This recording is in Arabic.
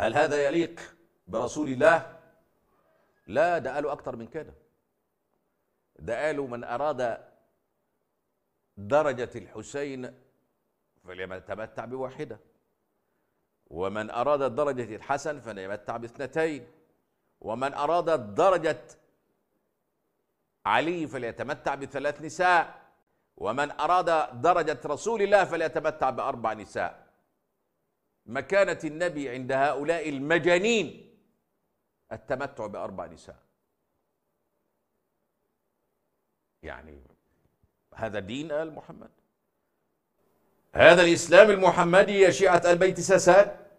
هل هذا يليق برسول الله لا ده قالوا أكتر من كده ده قالوا من أراد درجة الحسين فليتمتع بواحدة ومن أراد درجة الحسن فليتمتع باثنتين ومن أراد درجة علي فليتمتع بثلاث نساء ومن أراد درجة رسول الله فليتمتع بأربع نساء مكانة النبي عند هؤلاء المجانين التمتع بأربع نساء يعني هذا دين آل محمد هذا الإسلام المحمدي يا شيعة البيت ساسان